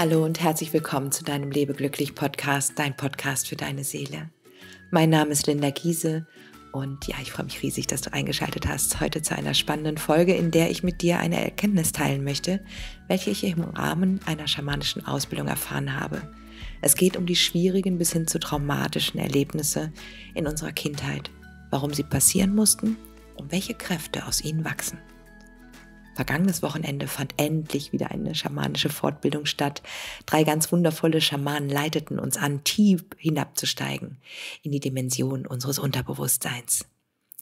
Hallo und herzlich willkommen zu deinem Lebeglücklich Podcast, dein Podcast für deine Seele. Mein Name ist Linda Giese und ja, ich freue mich riesig, dass du eingeschaltet hast heute zu einer spannenden Folge, in der ich mit dir eine Erkenntnis teilen möchte, welche ich im Rahmen einer schamanischen Ausbildung erfahren habe. Es geht um die schwierigen bis hin zu traumatischen Erlebnisse in unserer Kindheit, warum sie passieren mussten und welche Kräfte aus ihnen wachsen. Vergangenes Wochenende fand endlich wieder eine schamanische Fortbildung statt. Drei ganz wundervolle Schamanen leiteten uns an, tief hinabzusteigen in die Dimension unseres Unterbewusstseins.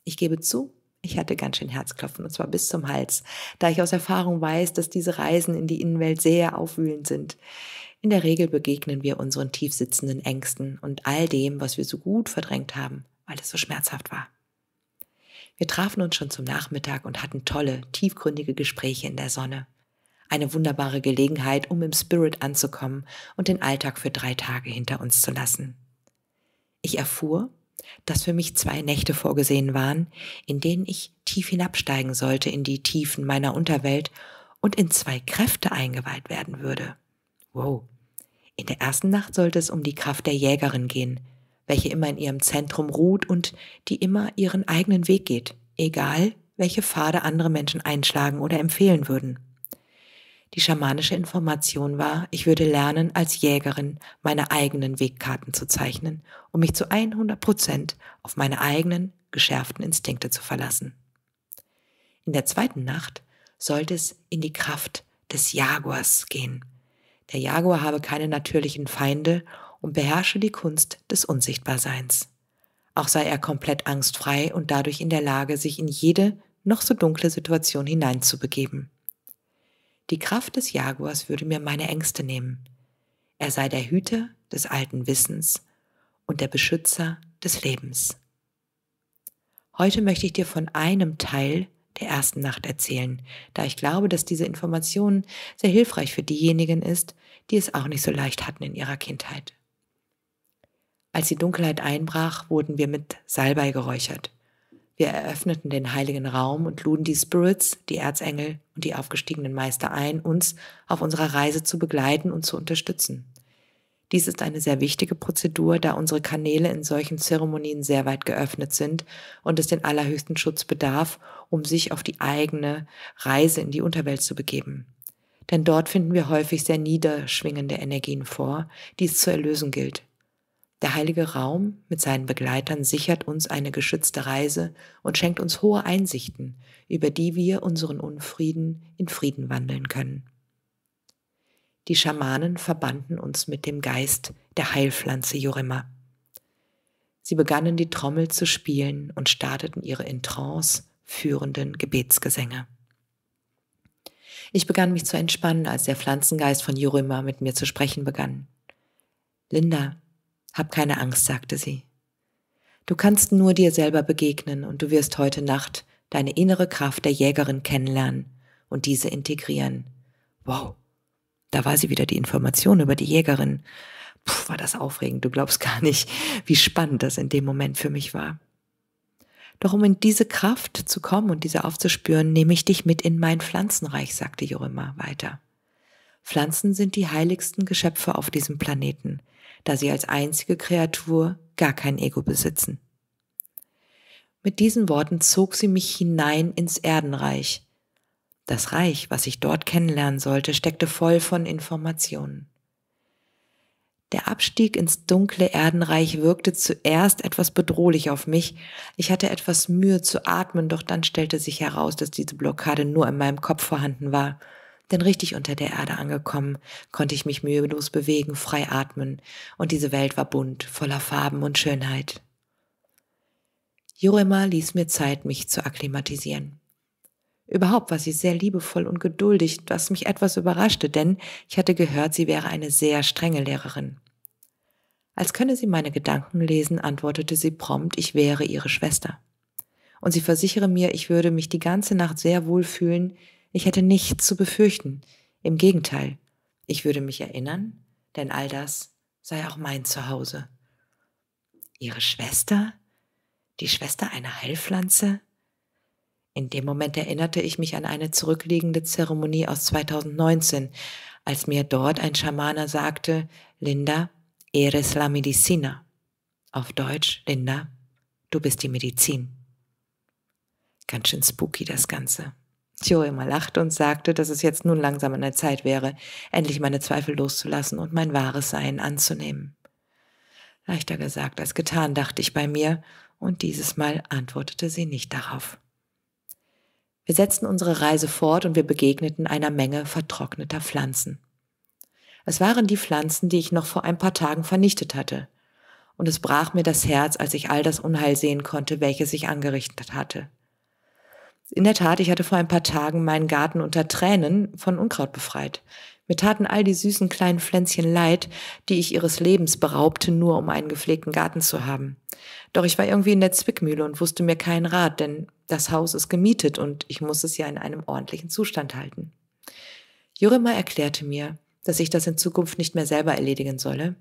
Ich gebe zu, ich hatte ganz schön Herzklopfen und zwar bis zum Hals, da ich aus Erfahrung weiß, dass diese Reisen in die Innenwelt sehr aufwühlend sind. In der Regel begegnen wir unseren tiefsitzenden Ängsten und all dem, was wir so gut verdrängt haben, weil es so schmerzhaft war. Wir trafen uns schon zum Nachmittag und hatten tolle, tiefgründige Gespräche in der Sonne. Eine wunderbare Gelegenheit, um im Spirit anzukommen und den Alltag für drei Tage hinter uns zu lassen. Ich erfuhr, dass für mich zwei Nächte vorgesehen waren, in denen ich tief hinabsteigen sollte in die Tiefen meiner Unterwelt und in zwei Kräfte eingeweiht werden würde. Wow. In der ersten Nacht sollte es um die Kraft der Jägerin gehen, welche immer in ihrem Zentrum ruht und die immer ihren eigenen Weg geht, egal welche Pfade andere Menschen einschlagen oder empfehlen würden. Die schamanische Information war, ich würde lernen, als Jägerin meine eigenen Wegkarten zu zeichnen, um mich zu 100 Prozent auf meine eigenen, geschärften Instinkte zu verlassen. In der zweiten Nacht sollte es in die Kraft des Jaguars gehen. Der Jaguar habe keine natürlichen Feinde und beherrsche die Kunst des Unsichtbarseins. Auch sei er komplett angstfrei und dadurch in der Lage, sich in jede noch so dunkle Situation hineinzubegeben. Die Kraft des Jaguars würde mir meine Ängste nehmen. Er sei der Hüter des alten Wissens und der Beschützer des Lebens. Heute möchte ich dir von einem Teil der ersten Nacht erzählen, da ich glaube, dass diese Information sehr hilfreich für diejenigen ist, die es auch nicht so leicht hatten in ihrer Kindheit. Als die Dunkelheit einbrach, wurden wir mit Salbei geräuchert. Wir eröffneten den heiligen Raum und luden die Spirits, die Erzengel und die aufgestiegenen Meister ein, uns auf unserer Reise zu begleiten und zu unterstützen. Dies ist eine sehr wichtige Prozedur, da unsere Kanäle in solchen Zeremonien sehr weit geöffnet sind und es den allerhöchsten Schutz bedarf, um sich auf die eigene Reise in die Unterwelt zu begeben. Denn dort finden wir häufig sehr niederschwingende Energien vor, die es zu erlösen gilt. Der heilige Raum mit seinen Begleitern sichert uns eine geschützte Reise und schenkt uns hohe Einsichten, über die wir unseren Unfrieden in Frieden wandeln können. Die Schamanen verbanden uns mit dem Geist der Heilpflanze Jorima. Sie begannen die Trommel zu spielen und starteten ihre in Trance führenden Gebetsgesänge. Ich begann mich zu entspannen, als der Pflanzengeist von Jorima mit mir zu sprechen begann. Linda, hab keine Angst, sagte sie. Du kannst nur dir selber begegnen und du wirst heute Nacht deine innere Kraft der Jägerin kennenlernen und diese integrieren. Wow, da war sie wieder die Information über die Jägerin. Puh, war das aufregend, du glaubst gar nicht, wie spannend das in dem Moment für mich war. Doch um in diese Kraft zu kommen und diese aufzuspüren, nehme ich dich mit in mein Pflanzenreich, sagte Jorima weiter. Pflanzen sind die heiligsten Geschöpfe auf diesem Planeten, da sie als einzige Kreatur gar kein Ego besitzen. Mit diesen Worten zog sie mich hinein ins Erdenreich. Das Reich, was ich dort kennenlernen sollte, steckte voll von Informationen. Der Abstieg ins dunkle Erdenreich wirkte zuerst etwas bedrohlich auf mich. Ich hatte etwas Mühe zu atmen, doch dann stellte sich heraus, dass diese Blockade nur in meinem Kopf vorhanden war denn richtig unter der Erde angekommen, konnte ich mich mühelos bewegen, frei atmen, und diese Welt war bunt, voller Farben und Schönheit. Jurema ließ mir Zeit, mich zu akklimatisieren. Überhaupt war sie sehr liebevoll und geduldig, was mich etwas überraschte, denn ich hatte gehört, sie wäre eine sehr strenge Lehrerin. Als könne sie meine Gedanken lesen, antwortete sie prompt, ich wäre ihre Schwester. Und sie versichere mir, ich würde mich die ganze Nacht sehr wohl fühlen, ich hätte nichts zu befürchten. Im Gegenteil, ich würde mich erinnern, denn all das sei auch mein Zuhause. Ihre Schwester? Die Schwester einer Heilpflanze? In dem Moment erinnerte ich mich an eine zurückliegende Zeremonie aus 2019, als mir dort ein Schamaner sagte, Linda, eres la medicina. Auf Deutsch, Linda, du bist die Medizin. Ganz schön spooky das Ganze. Theorema lachte und sagte, dass es jetzt nun langsam an der Zeit wäre, endlich meine Zweifel loszulassen und mein wahres Sein anzunehmen. Leichter gesagt als getan, dachte ich bei mir, und dieses Mal antwortete sie nicht darauf. Wir setzten unsere Reise fort und wir begegneten einer Menge vertrockneter Pflanzen. Es waren die Pflanzen, die ich noch vor ein paar Tagen vernichtet hatte, und es brach mir das Herz, als ich all das Unheil sehen konnte, welches ich angerichtet hatte. In der Tat, ich hatte vor ein paar Tagen meinen Garten unter Tränen von Unkraut befreit. Mir taten all die süßen kleinen Pflänzchen leid, die ich ihres Lebens beraubte, nur um einen gepflegten Garten zu haben. Doch ich war irgendwie in der Zwickmühle und wusste mir keinen Rat, denn das Haus ist gemietet und ich muss es ja in einem ordentlichen Zustand halten. Jurima erklärte mir, dass ich das in Zukunft nicht mehr selber erledigen solle,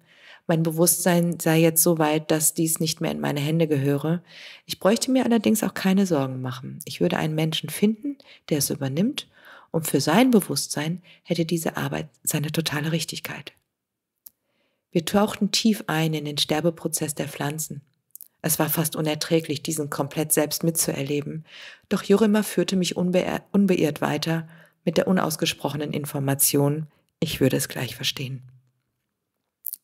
mein Bewusstsein sei jetzt so weit, dass dies nicht mehr in meine Hände gehöre. Ich bräuchte mir allerdings auch keine Sorgen machen. Ich würde einen Menschen finden, der es übernimmt, und für sein Bewusstsein hätte diese Arbeit seine totale Richtigkeit. Wir tauchten tief ein in den Sterbeprozess der Pflanzen. Es war fast unerträglich, diesen komplett selbst mitzuerleben, doch Jurima führte mich unbeirrt, unbeirrt weiter mit der unausgesprochenen Information, ich würde es gleich verstehen.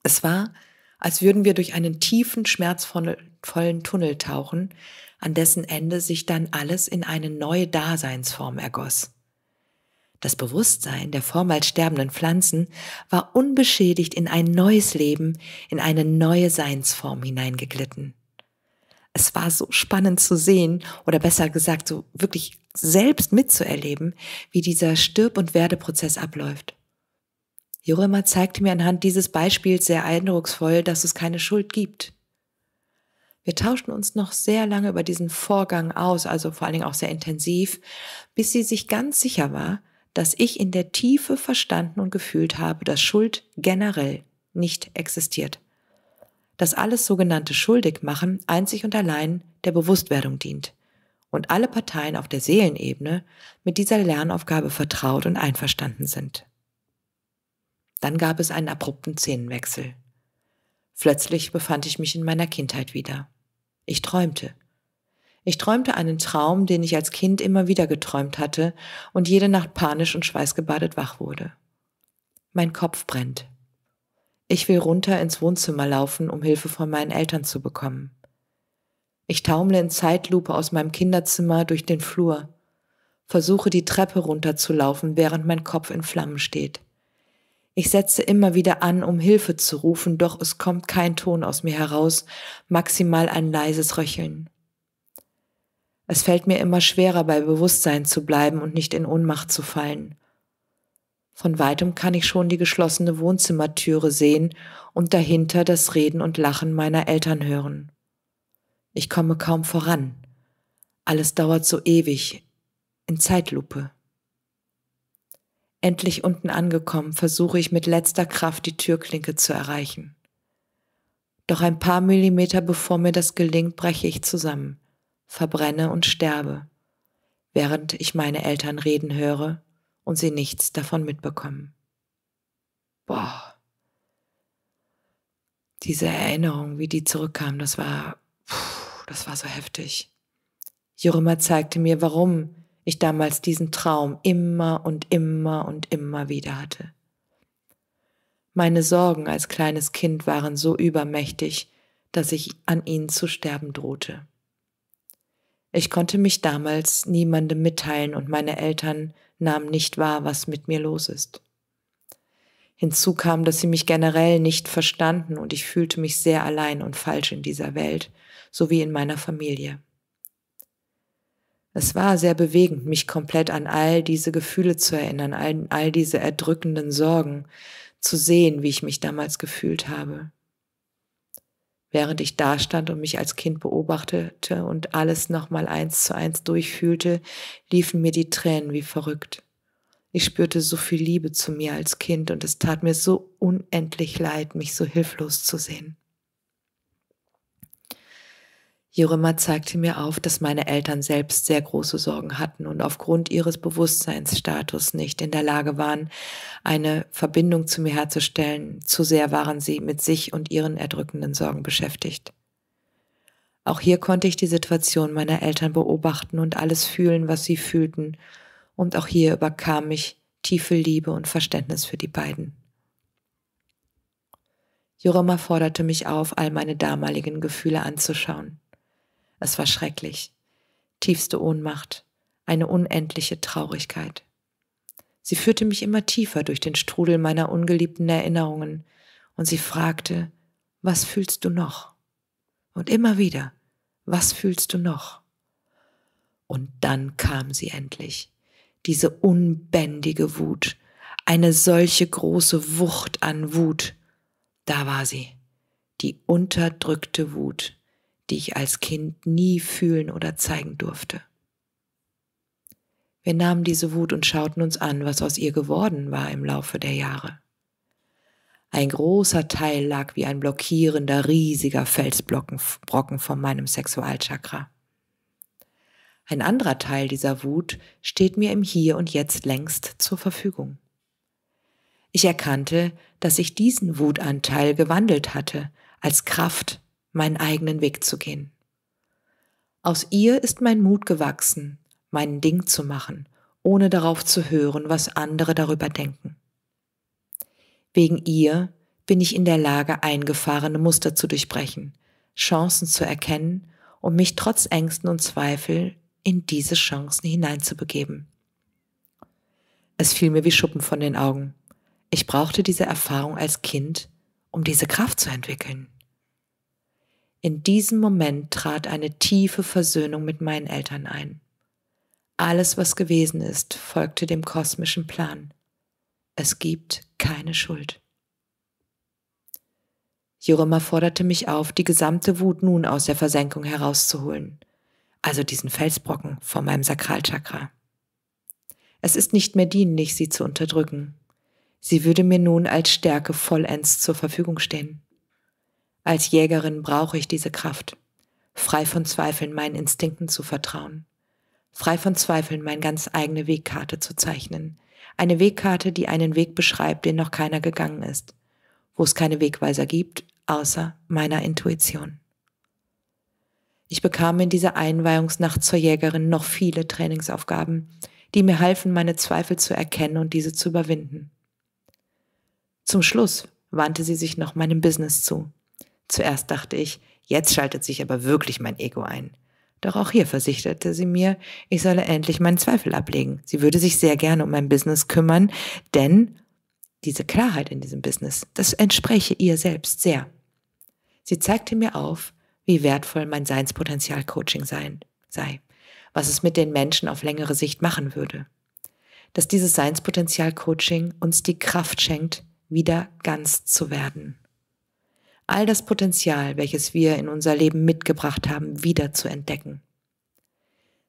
Es war, als würden wir durch einen tiefen, schmerzvollen Tunnel tauchen, an dessen Ende sich dann alles in eine neue Daseinsform ergoss. Das Bewusstsein der vormals sterbenden Pflanzen war unbeschädigt in ein neues Leben, in eine neue Seinsform hineingeglitten. Es war so spannend zu sehen, oder besser gesagt, so wirklich selbst mitzuerleben, wie dieser Stirb- und Werdeprozess abläuft. Jorema zeigte mir anhand dieses Beispiels sehr eindrucksvoll, dass es keine Schuld gibt. Wir tauschten uns noch sehr lange über diesen Vorgang aus, also vor allen Dingen auch sehr intensiv, bis sie sich ganz sicher war, dass ich in der Tiefe verstanden und gefühlt habe, dass Schuld generell nicht existiert. Dass alles sogenannte Schuldigmachen einzig und allein der Bewusstwerdung dient und alle Parteien auf der Seelenebene mit dieser Lernaufgabe vertraut und einverstanden sind. Dann gab es einen abrupten Szenenwechsel. Plötzlich befand ich mich in meiner Kindheit wieder. Ich träumte. Ich träumte einen Traum, den ich als Kind immer wieder geträumt hatte und jede Nacht panisch und schweißgebadet wach wurde. Mein Kopf brennt. Ich will runter ins Wohnzimmer laufen, um Hilfe von meinen Eltern zu bekommen. Ich taumle in Zeitlupe aus meinem Kinderzimmer durch den Flur, versuche die Treppe runterzulaufen, während mein Kopf in Flammen steht. Ich setze immer wieder an, um Hilfe zu rufen, doch es kommt kein Ton aus mir heraus, maximal ein leises Röcheln. Es fällt mir immer schwerer, bei Bewusstsein zu bleiben und nicht in Ohnmacht zu fallen. Von weitem kann ich schon die geschlossene Wohnzimmertüre sehen und dahinter das Reden und Lachen meiner Eltern hören. Ich komme kaum voran. Alles dauert so ewig, in Zeitlupe. Endlich unten angekommen, versuche ich mit letzter Kraft die Türklinke zu erreichen. Doch ein paar Millimeter bevor mir das gelingt, breche ich zusammen, verbrenne und sterbe, während ich meine Eltern reden höre und sie nichts davon mitbekommen. Boah. Diese Erinnerung, wie die zurückkam, das war, pff, das war so heftig. Jurima zeigte mir, warum ich damals diesen Traum immer und immer und immer wieder hatte. Meine Sorgen als kleines Kind waren so übermächtig, dass ich an ihnen zu sterben drohte. Ich konnte mich damals niemandem mitteilen und meine Eltern nahmen nicht wahr, was mit mir los ist. Hinzu kam, dass sie mich generell nicht verstanden und ich fühlte mich sehr allein und falsch in dieser Welt sowie in meiner Familie. Es war sehr bewegend, mich komplett an all diese Gefühle zu erinnern, all, all diese erdrückenden Sorgen, zu sehen, wie ich mich damals gefühlt habe. Während ich da stand und mich als Kind beobachtete und alles nochmal eins zu eins durchfühlte, liefen mir die Tränen wie verrückt. Ich spürte so viel Liebe zu mir als Kind und es tat mir so unendlich leid, mich so hilflos zu sehen. Jerima zeigte mir auf, dass meine Eltern selbst sehr große Sorgen hatten und aufgrund ihres Bewusstseinsstatus nicht in der Lage waren, eine Verbindung zu mir herzustellen. Zu sehr waren sie mit sich und ihren erdrückenden Sorgen beschäftigt. Auch hier konnte ich die Situation meiner Eltern beobachten und alles fühlen, was sie fühlten, und auch hier überkam mich tiefe Liebe und Verständnis für die beiden. Joroma forderte mich auf, all meine damaligen Gefühle anzuschauen. Es war schrecklich. Tiefste Ohnmacht, eine unendliche Traurigkeit. Sie führte mich immer tiefer durch den Strudel meiner ungeliebten Erinnerungen und sie fragte, was fühlst du noch? Und immer wieder, was fühlst du noch? Und dann kam sie endlich, diese unbändige Wut, eine solche große Wucht an Wut. Da war sie, die unterdrückte Wut, die ich als Kind nie fühlen oder zeigen durfte. Wir nahmen diese Wut und schauten uns an, was aus ihr geworden war im Laufe der Jahre. Ein großer Teil lag wie ein blockierender, riesiger Felsbrocken von meinem Sexualchakra. Ein anderer Teil dieser Wut steht mir im Hier und Jetzt längst zur Verfügung. Ich erkannte, dass ich diesen Wutanteil gewandelt hatte als Kraft meinen eigenen Weg zu gehen. Aus ihr ist mein Mut gewachsen, mein Ding zu machen, ohne darauf zu hören, was andere darüber denken. Wegen ihr bin ich in der Lage, eingefahrene Muster zu durchbrechen, Chancen zu erkennen und mich trotz Ängsten und Zweifel in diese Chancen hineinzubegeben. Es fiel mir wie Schuppen von den Augen. Ich brauchte diese Erfahrung als Kind, um diese Kraft zu entwickeln. In diesem Moment trat eine tiefe Versöhnung mit meinen Eltern ein. Alles, was gewesen ist, folgte dem kosmischen Plan. Es gibt keine Schuld. Jurima forderte mich auf, die gesamte Wut nun aus der Versenkung herauszuholen, also diesen Felsbrocken vor meinem Sakralchakra. Es ist nicht mehr dienlich, sie zu unterdrücken. Sie würde mir nun als Stärke vollends zur Verfügung stehen. Als Jägerin brauche ich diese Kraft, frei von Zweifeln meinen Instinkten zu vertrauen, frei von Zweifeln meine ganz eigene Wegkarte zu zeichnen, eine Wegkarte, die einen Weg beschreibt, den noch keiner gegangen ist, wo es keine Wegweiser gibt, außer meiner Intuition. Ich bekam in dieser Einweihungsnacht zur Jägerin noch viele Trainingsaufgaben, die mir halfen, meine Zweifel zu erkennen und diese zu überwinden. Zum Schluss wandte sie sich noch meinem Business zu, Zuerst dachte ich, jetzt schaltet sich aber wirklich mein Ego ein. Doch auch hier versicherte sie mir, ich solle endlich meinen Zweifel ablegen. Sie würde sich sehr gerne um mein Business kümmern, denn diese Klarheit in diesem Business, das entspräche ihr selbst sehr. Sie zeigte mir auf, wie wertvoll mein Seinspotenzial Coaching sein, sei, was es mit den Menschen auf längere Sicht machen würde. Dass dieses Seinspotenzial Coaching uns die Kraft schenkt, wieder ganz zu werden all das Potenzial, welches wir in unser Leben mitgebracht haben, wieder zu entdecken.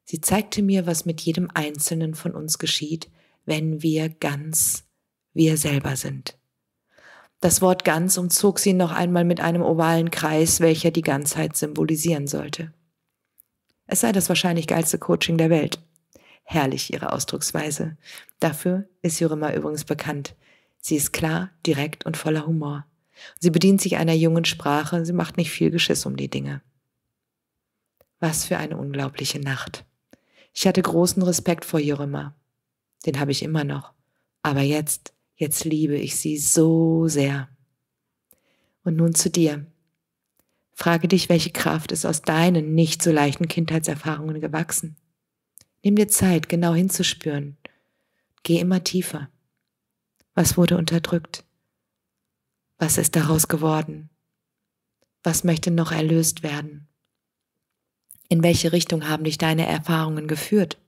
Sie zeigte mir, was mit jedem Einzelnen von uns geschieht, wenn wir ganz wir selber sind. Das Wort ganz umzog sie noch einmal mit einem ovalen Kreis, welcher die Ganzheit symbolisieren sollte. Es sei das wahrscheinlich geilste Coaching der Welt. Herrlich ihre Ausdrucksweise. Dafür ist Jürima übrigens bekannt. Sie ist klar, direkt und voller Humor. Sie bedient sich einer jungen Sprache, sie macht nicht viel Geschiss um die Dinge. Was für eine unglaubliche Nacht. Ich hatte großen Respekt vor Jorima. Den habe ich immer noch. Aber jetzt, jetzt liebe ich sie so sehr. Und nun zu dir. Frage dich, welche Kraft ist aus deinen nicht so leichten Kindheitserfahrungen gewachsen. Nimm dir Zeit, genau hinzuspüren. Geh immer tiefer. Was wurde unterdrückt? Was ist daraus geworden? Was möchte noch erlöst werden? In welche Richtung haben dich deine Erfahrungen geführt?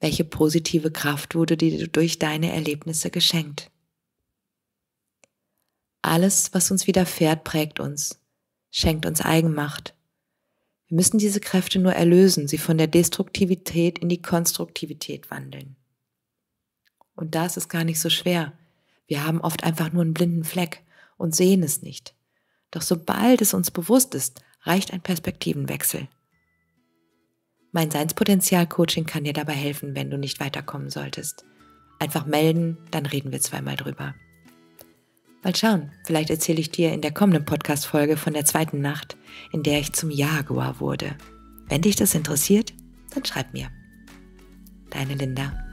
Welche positive Kraft wurde dir durch deine Erlebnisse geschenkt? Alles, was uns widerfährt, prägt uns, schenkt uns Eigenmacht. Wir müssen diese Kräfte nur erlösen, sie von der Destruktivität in die Konstruktivität wandeln. Und das ist gar nicht so schwer. Wir haben oft einfach nur einen blinden Fleck und sehen es nicht. Doch sobald es uns bewusst ist, reicht ein Perspektivenwechsel. Mein Seinspotenzial-Coaching kann dir dabei helfen, wenn du nicht weiterkommen solltest. Einfach melden, dann reden wir zweimal drüber. Mal schauen, vielleicht erzähle ich dir in der kommenden Podcast-Folge von der zweiten Nacht, in der ich zum Jaguar wurde. Wenn dich das interessiert, dann schreib mir. Deine Linda.